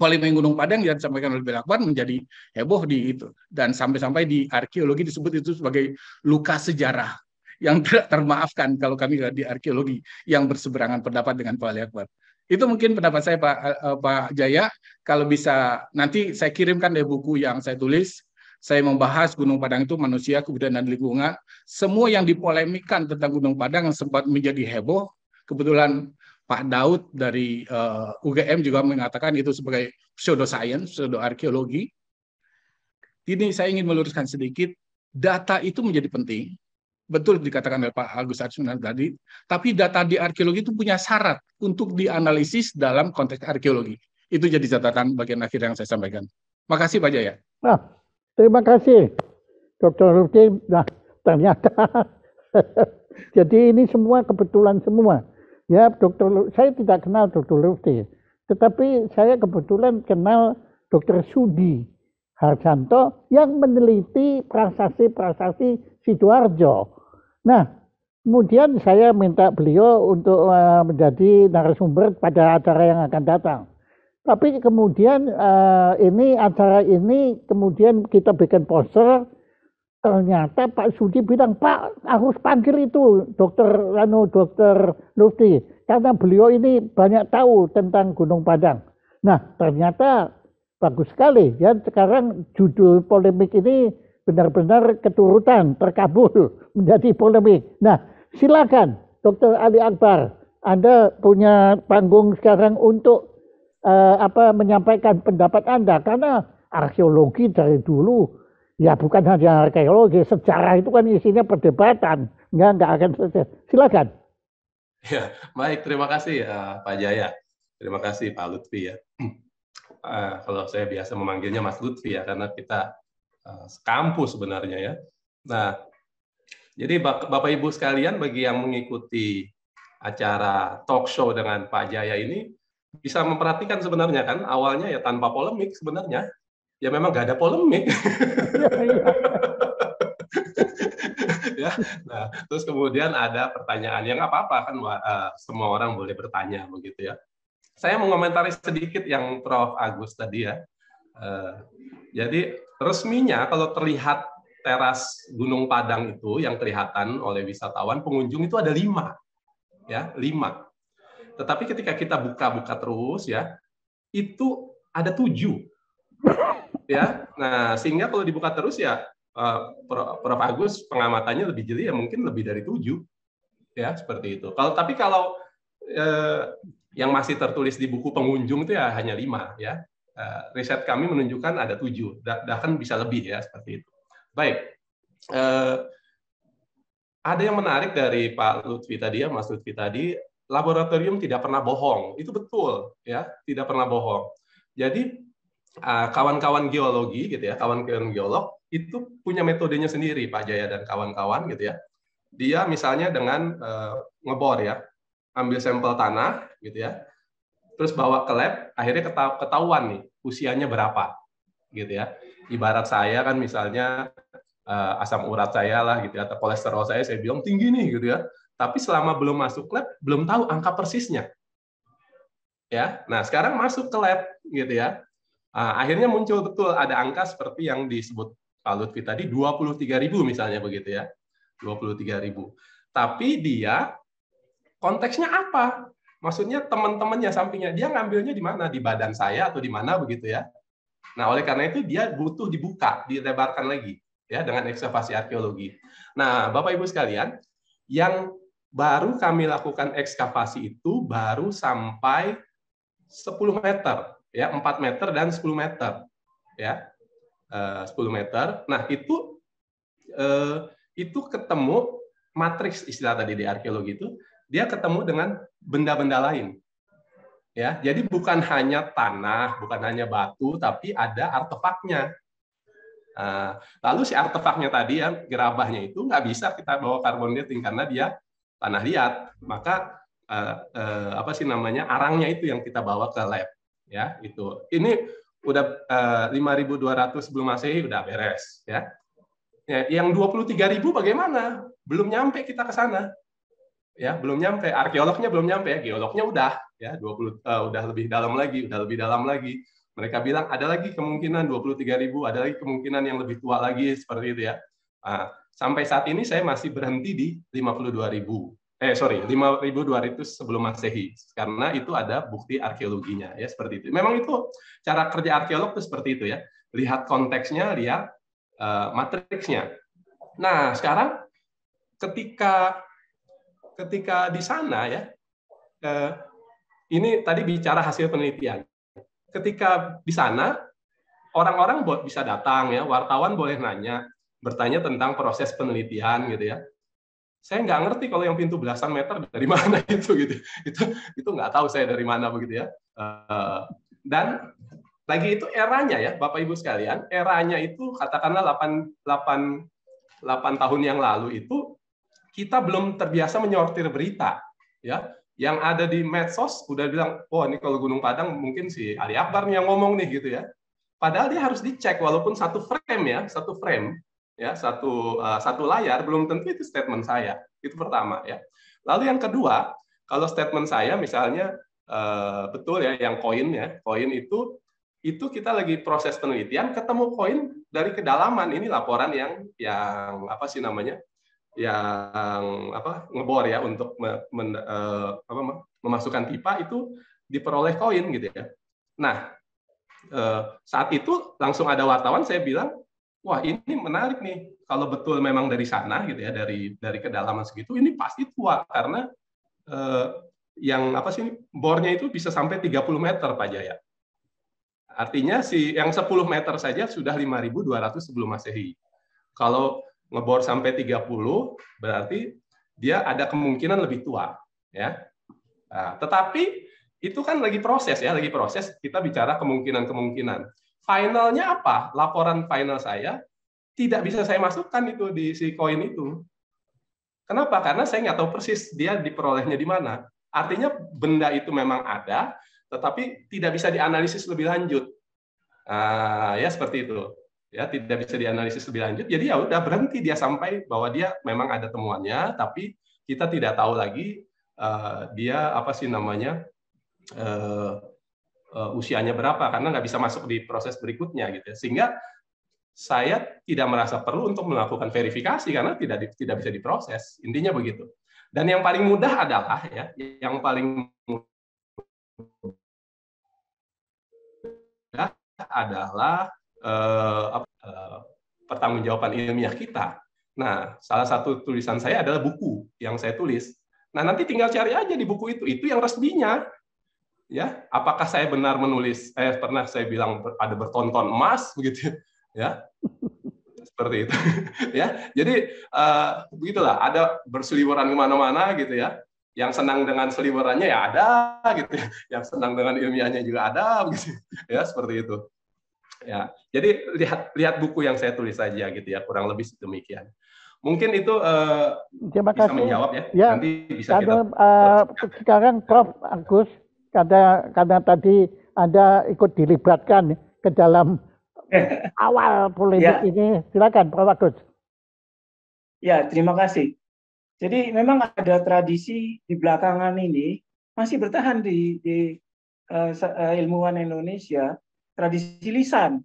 S4: polemik Gunung Padang yang disampaikan oleh Pak Yakbar menjadi heboh di itu dan sampai-sampai di arkeologi disebut itu sebagai luka sejarah yang tidak termaafkan kalau kami di arkeologi yang berseberangan pendapat dengan Pak Ali Akbar. Itu mungkin pendapat saya Pak eh, eh, Pak Jaya. Kalau bisa nanti saya kirimkan deh buku yang saya tulis. Saya membahas Gunung Padang itu manusia, kebudayaan dan lingkungan. Semua yang dipolemikan tentang Gunung Padang yang sempat menjadi heboh. Kebetulan Pak Daud dari uh, eh, UGM juga mengatakan itu sebagai pseudo science, pseudo arkeologi. Ini saya ingin meluruskan sedikit. Data itu menjadi penting betul dikatakan oleh Pak Agus Arsunan tadi, tapi data di arkeologi itu punya syarat untuk dianalisis dalam konteks arkeologi. Itu jadi catatan bagian akhir yang saya sampaikan. Makasih Pak Jaya.
S1: Nah, terima kasih Dr. Rufi. Nah, ternyata (laughs) jadi ini semua kebetulan semua. Ya, Dr. saya tidak kenal Dr. Rufi, tetapi saya kebetulan kenal Dr. Sudi Harjanto yang meneliti prasasti-prasasti Sidoarjo. Nah, kemudian saya minta beliau untuk eh, menjadi narasumber pada acara yang akan datang. Tapi kemudian eh, ini acara ini kemudian kita bikin poster ternyata Pak Sudi bilang Pak harus panggil itu dokter Rano dokter Lutfi karena beliau ini banyak tahu tentang Gunung Padang. Nah ternyata bagus sekali ya sekarang judul polemik ini benar-benar keturutan terkabul (laughs) menjadi polemik. Nah, silakan Dokter Ali Akbar, Anda punya panggung sekarang untuk uh, apa menyampaikan pendapat Anda karena arkeologi dari dulu ya bukan hanya arkeologi, sejarah itu kan isinya perdebatan. Enggak ya, enggak akan selesai. Silakan.
S2: Ya, baik terima kasih uh, Pak Jaya. Terima kasih Pak Lutfi ya. Eh, kalau saya biasa memanggilnya Mas Lutfi ya karena kita uh, eh, kampus sebenarnya ya. Nah, jadi Bapak Ibu sekalian bagi yang mengikuti acara talk show dengan Pak Jaya ini bisa memperhatikan sebenarnya kan awalnya ya tanpa polemik sebenarnya ya memang gak ada polemik. (laughs) ya, nah, terus kemudian ada pertanyaan yang apa-apa kan eh, semua orang boleh bertanya begitu ya saya mengomentari sedikit yang Prof Agus tadi ya. Eh, jadi resminya kalau terlihat teras Gunung Padang itu yang kelihatan oleh wisatawan pengunjung itu ada lima, ya lima. Tetapi ketika kita buka-buka terus ya itu ada tujuh, ya. Nah sehingga kalau dibuka terus ya eh, Prof Agus pengamatannya lebih jeli ya mungkin lebih dari tujuh, ya seperti itu. Kalau tapi kalau eh, yang masih tertulis di buku pengunjung itu ya hanya lima ya. Uh, riset kami menunjukkan ada tujuh, bahkan bisa lebih ya seperti itu. Baik, eh, ada yang menarik dari Pak Lutfi tadi ya, Mas Lutfi tadi, laboratorium tidak pernah bohong, itu betul ya, tidak pernah bohong. Jadi eh, kawan-kawan geologi gitu ya, kawan-kawan geolog itu punya metodenya sendiri Pak Jaya dan kawan-kawan gitu ya. Dia misalnya dengan ngebor ya, ambil sampel tanah, gitu ya. Terus bawa ke lab, akhirnya ketahuan nih usianya berapa, gitu ya. Ibarat saya kan misalnya uh, asam urat saya lah gitu ya, atau kolesterol saya saya bilang tinggi nih gitu ya. Tapi selama belum masuk lab, belum tahu angka persisnya. Ya, nah sekarang masuk ke lab gitu ya. Uh, akhirnya muncul betul ada angka seperti yang disebut Pak Lutfi tadi 23.000 misalnya begitu ya. 23.000. Tapi dia konteksnya apa? maksudnya teman-temannya sampingnya dia ngambilnya di mana di badan saya atau di mana begitu ya nah oleh karena itu dia butuh dibuka dilebarkan lagi ya dengan ekskavasi arkeologi nah bapak ibu sekalian yang baru kami lakukan ekskavasi itu baru sampai 10 meter ya 4 meter dan 10 meter ya 10 eh, meter nah itu eh, itu ketemu matriks istilah tadi di arkeologi itu dia ketemu dengan benda-benda lain. Ya, jadi bukan hanya tanah, bukan hanya batu, tapi ada artefaknya. Ah, lalu si artefaknya tadi yang gerabahnya itu nggak bisa kita bawa karbon dating karena dia tanah liat. Maka eh, eh, apa sih namanya arangnya itu yang kita bawa ke lab. Ya, itu ini udah 5.200 eh, sebelum masehi udah beres. Ya, ya yang 23.000 bagaimana? Belum nyampe kita ke sana ya belum nyampe arkeolognya belum nyampe ya geolognya udah ya 20 uh, eh, udah lebih dalam lagi udah lebih dalam lagi mereka bilang ada lagi kemungkinan tiga ribu ada lagi kemungkinan yang lebih tua lagi seperti itu ya nah, sampai saat ini saya masih berhenti di dua ribu eh sorry 5200 sebelum masehi karena itu ada bukti arkeologinya ya seperti itu memang itu cara kerja arkeolog itu seperti itu ya lihat konteksnya lihat uh, matriksnya nah sekarang ketika ketika di sana ya, eh, ini tadi bicara hasil penelitian. Ketika di sana orang-orang bisa datang ya, wartawan boleh nanya, bertanya tentang proses penelitian gitu ya. Saya nggak ngerti kalau yang pintu belasan meter dari (laughs) mana itu gitu. Itu itu nggak tahu saya dari mana begitu ya. Eh, dan lagi itu eranya ya, Bapak Ibu sekalian, eranya itu katakanlah 8 8 8 tahun yang lalu itu kita belum terbiasa menyortir berita, ya. Yang ada di medsos udah bilang, oh ini kalau Gunung Padang mungkin si Ali Akbar yang ngomong nih gitu ya. Padahal dia harus dicek walaupun satu frame ya, satu frame ya, satu uh, satu layar belum tentu itu statement saya. Itu pertama ya. Lalu yang kedua, kalau statement saya misalnya uh, betul ya yang koin ya, koin itu itu kita lagi proses penelitian ketemu koin dari kedalaman ini laporan yang yang apa sih namanya yang apa ngebor ya untuk men, uh, apa, memasukkan pipa itu diperoleh koin gitu ya. Nah uh, saat itu langsung ada wartawan saya bilang wah ini menarik nih kalau betul memang dari sana gitu ya dari dari kedalaman segitu ini pasti tua karena uh, yang apa sih bornya itu bisa sampai 30 meter Pak Jaya. Artinya si yang 10 meter saja sudah 5200 sebelum Masehi. Kalau ngebor sampai 30 berarti dia ada kemungkinan lebih tua ya. Nah, tetapi itu kan lagi proses ya, lagi proses kita bicara kemungkinan-kemungkinan. Finalnya apa? Laporan final saya tidak bisa saya masukkan itu di si koin itu. Kenapa? Karena saya nggak tahu persis dia diperolehnya di mana. Artinya benda itu memang ada, tetapi tidak bisa dianalisis lebih lanjut. uh, ya seperti itu ya tidak bisa dianalisis lebih lanjut jadi ya udah berhenti dia sampai bahwa dia memang ada temuannya tapi kita tidak tahu lagi uh, dia apa sih namanya uh, uh, usianya berapa karena nggak bisa masuk di proses berikutnya gitu ya. sehingga saya tidak merasa perlu untuk melakukan verifikasi karena tidak tidak bisa diproses intinya begitu dan yang paling mudah adalah ya yang paling mudah adalah uh, uh, pertanggungjawaban ilmiah kita. Nah, salah satu tulisan saya adalah buku yang saya tulis. Nah, nanti tinggal cari aja di buku itu, itu yang resminya. Ya, apakah saya benar menulis? Eh, pernah saya bilang ada bertonton emas begitu, ya. ya (laughs) seperti itu, (laughs) ya. Jadi uh, begitulah, ada berseliweran kemana-mana gitu ya. Yang senang dengan seliwerannya ya ada, gitu. Ya. Yang senang dengan ilmiahnya juga ada, (laughs) begitu. Ya, seperti itu. Ya, jadi lihat lihat buku yang saya tulis saja gitu ya, kurang lebih demikian. Mungkin itu uh,
S1: Terima bisa menjawab ya. ya Nanti bisa karena, kita uh, sekarang Prof Agus karena karena tadi Anda ikut dilibatkan ke dalam (laughs) awal politik ya. ini. Silakan Prof Agus.
S3: Ya, terima kasih. Jadi memang ada tradisi di belakangan ini masih bertahan di, di uh, ilmuwan Indonesia tradisi lisan.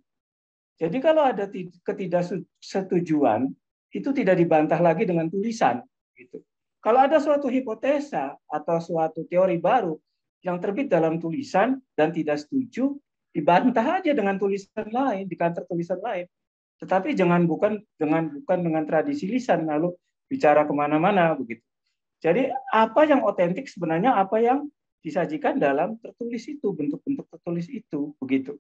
S3: Jadi kalau ada ketidaksetujuan itu tidak dibantah lagi dengan tulisan gitu. Kalau ada suatu hipotesa atau suatu teori baru yang terbit dalam tulisan dan tidak setuju, dibantah aja dengan tulisan lain di kantor tulisan lain. Tetapi jangan bukan dengan bukan dengan tradisi lisan lalu bicara kemana-mana begitu. Jadi apa yang otentik sebenarnya apa yang disajikan dalam tertulis itu, bentuk-bentuk tertulis itu, begitu.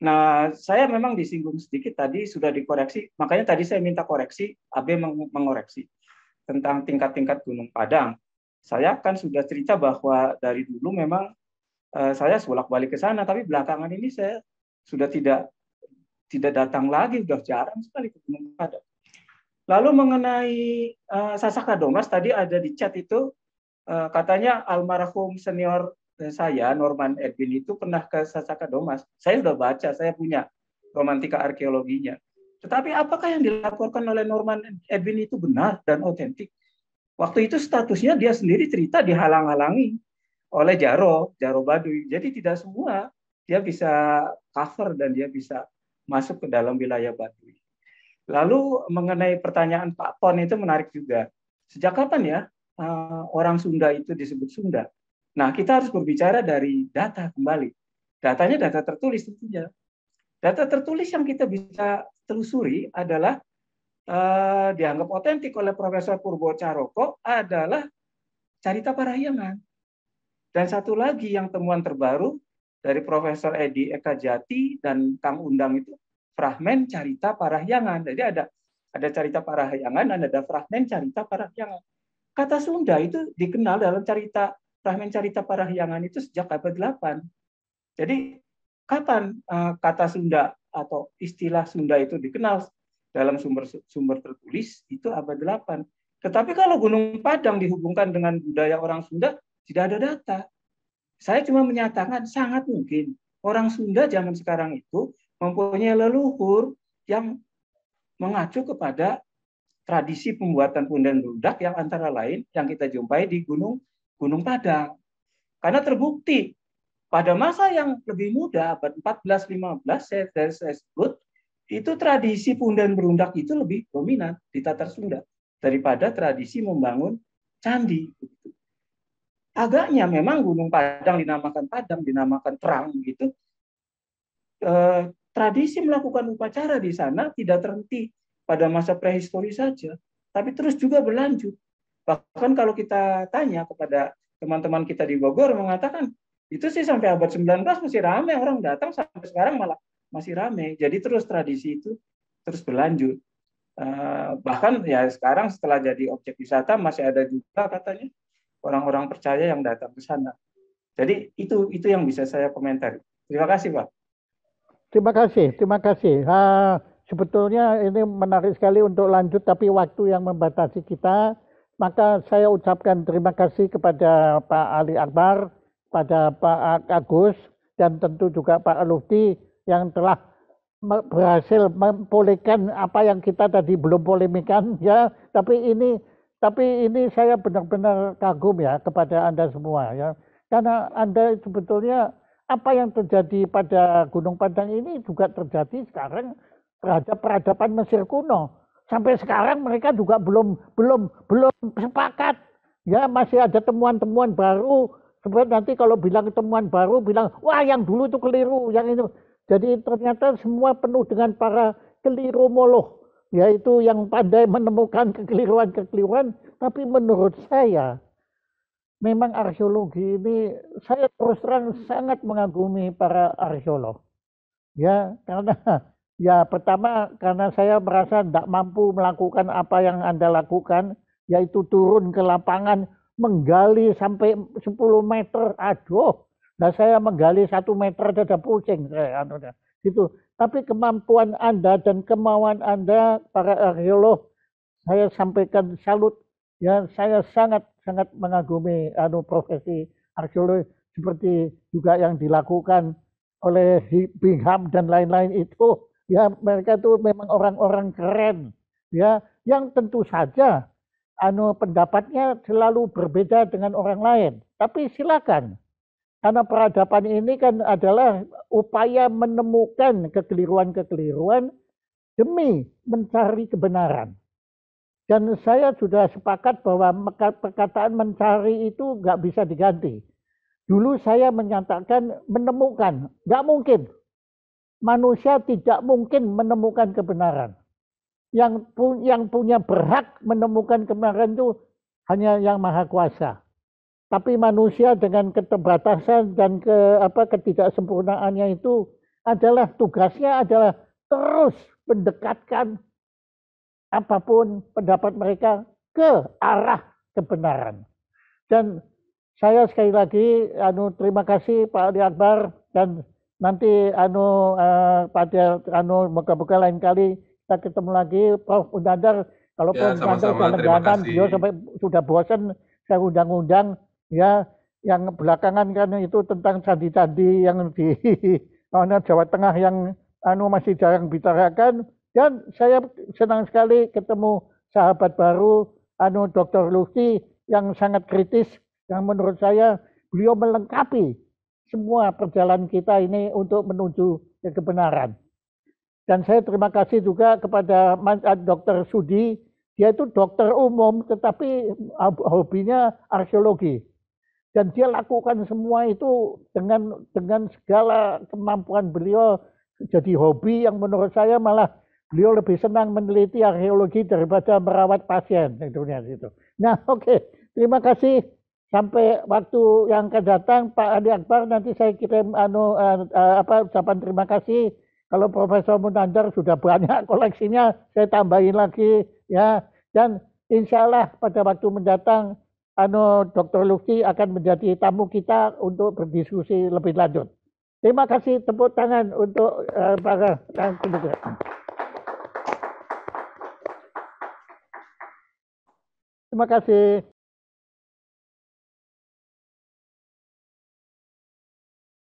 S3: Nah, saya memang disinggung sedikit tadi sudah dikoreksi, makanya tadi saya minta koreksi, AB mengoreksi tentang tingkat-tingkat Gunung Padang. Saya kan sudah cerita bahwa dari dulu memang eh, saya bolak-balik ke sana, tapi belakangan ini saya sudah tidak tidak datang lagi, sudah jarang sekali ke Gunung Padang. Lalu mengenai uh, Sasaka Domas tadi ada di chat itu Eh, katanya almarhum senior eh, saya Norman Edwin itu pernah ke Sasaka Domas. Saya sudah baca, saya punya romantika arkeologinya. Tetapi apakah yang dilaporkan oleh Norman Edwin itu benar dan otentik? Waktu itu statusnya dia sendiri cerita dihalang-halangi oleh Jaro, Jaro Baduy. Jadi tidak semua dia bisa cover dan dia bisa masuk ke dalam wilayah Baduy. Lalu mengenai pertanyaan Pak Pon itu menarik juga. Sejak kapan ya Eh, orang Sunda itu disebut Sunda. Nah, kita harus berbicara dari data kembali. Datanya data tertulis tentunya. Data tertulis yang kita bisa telusuri adalah uh, dianggap otentik oleh Profesor Purbo Caroko adalah Carita Parahyangan. Dan satu lagi yang temuan terbaru dari Profesor Edi Eka Jati dan Kang Undang itu fragmen Carita Parahyangan. Jadi ada ada Carita Parahyangan dan ada fragmen Carita Parahyangan. Kata Sunda itu dikenal dalam cerita Rahmen Carita Parahyangan itu sejak abad 8. Jadi kapan eh, kata Sunda atau istilah Sunda itu dikenal dalam sumber-sumber tertulis itu abad 8. Tetapi kalau Gunung Padang dihubungkan dengan budaya orang Sunda tidak ada data. Saya cuma menyatakan sangat mungkin orang Sunda zaman sekarang itu mempunyai leluhur yang mengacu kepada tradisi pembuatan punden berundak yang antara lain yang kita jumpai di Gunung Gunung Padang. Karena terbukti pada masa yang lebih muda abad 14-15 saya, saya sebut itu tradisi punden berundak itu lebih dominan di Tatar Sunda daripada tradisi membangun candi. Agaknya memang Gunung Padang dinamakan Padang, dinamakan Terang gitu. Eh, tradisi melakukan upacara di sana tidak terhenti pada masa prehistori saja, tapi terus juga berlanjut. Bahkan kalau kita tanya kepada teman-teman kita di Bogor mengatakan itu sih sampai abad 19 masih ramai orang datang sampai sekarang malah masih ramai. Jadi terus tradisi itu terus berlanjut. Eh, bahkan ya sekarang setelah jadi objek wisata masih ada juga katanya orang-orang percaya yang datang ke sana. Jadi itu itu yang bisa saya komentari. Terima kasih Pak.
S1: Terima kasih, terima kasih. Ha, ah, Sebetulnya ini menarik sekali untuk lanjut, tapi waktu yang membatasi kita. Maka saya ucapkan terima kasih kepada Pak Ali Akbar, pada Pak Agus, dan tentu juga Pak Lufti yang telah berhasil mempolikan apa yang kita tadi belum polemikan ya tapi ini tapi ini saya benar-benar kagum ya kepada anda semua ya karena anda sebetulnya apa yang terjadi pada Gunung Padang ini juga terjadi sekarang terhadap peradaban Mesir kuno. Sampai sekarang mereka juga belum belum belum sepakat. Ya masih ada temuan-temuan baru. sebenarnya nanti kalau bilang temuan baru bilang wah yang dulu itu keliru, yang itu. Jadi ternyata semua penuh dengan para keliru moloh, yaitu yang pandai menemukan kekeliruan-kekeliruan. Tapi menurut saya memang arkeologi ini saya terus terang sangat mengagumi para arkeolog. Ya, karena Ya, pertama karena saya merasa tidak mampu melakukan apa yang Anda lakukan, yaitu turun ke lapangan, menggali sampai 10 meter. Aduh, nah saya menggali satu meter ada pusing saya. Anu gitu. Tapi kemampuan Anda dan kemauan Anda, para arkeolog, saya sampaikan salut. Ya, saya sangat sangat mengagumi anu profesi arkeologi seperti juga yang dilakukan oleh Bingham dan lain-lain itu ya mereka itu memang orang-orang keren ya yang tentu saja anu pendapatnya selalu berbeda dengan orang lain tapi silakan karena peradaban ini kan adalah upaya menemukan kekeliruan-kekeliruan demi mencari kebenaran. Dan saya sudah sepakat bahwa perkataan mencari itu nggak bisa diganti. Dulu saya menyatakan menemukan, nggak mungkin manusia tidak mungkin menemukan kebenaran. Yang, pu yang punya berhak menemukan kebenaran itu hanya yang maha kuasa. Tapi manusia dengan keterbatasan dan ke, apa, ketidaksempurnaannya itu adalah tugasnya adalah terus mendekatkan apapun pendapat mereka ke arah kebenaran. Dan saya sekali lagi anu terima kasih Pak Ali Akbar dan nanti anu uh, pada anu moga buka lain kali kita ketemu lagi Prof Undandar kalau ya, Prof Undandar dia sampai sudah bosan saya undang-undang ya yang belakangan kan itu tentang candi-candi yang di (laughs) mana Jawa Tengah yang anu masih jarang bicarakan dan saya senang sekali ketemu sahabat baru anu Dr. Lucy yang sangat kritis yang menurut saya beliau melengkapi semua perjalanan kita ini untuk menuju ke kebenaran. Dan saya terima kasih juga kepada Dr. Sudi, dia itu dokter umum tetapi hobinya arkeologi. Dan dia lakukan semua itu dengan dengan segala kemampuan beliau jadi hobi yang menurut saya malah beliau lebih senang meneliti arkeologi daripada merawat pasien itu. Nah, oke. Okay. Terima kasih sampai waktu yang akan datang Pak Adi Akbar nanti saya kirim anu uh, uh, apa ucapan terima kasih kalau Profesor Munandar sudah banyak koleksinya saya tambahin lagi ya dan insya Allah pada waktu mendatang anu Dr. Lucky akan menjadi tamu kita untuk berdiskusi lebih lanjut. Terima kasih tepuk tangan untuk uh, eh, para kemudian. Terima kasih.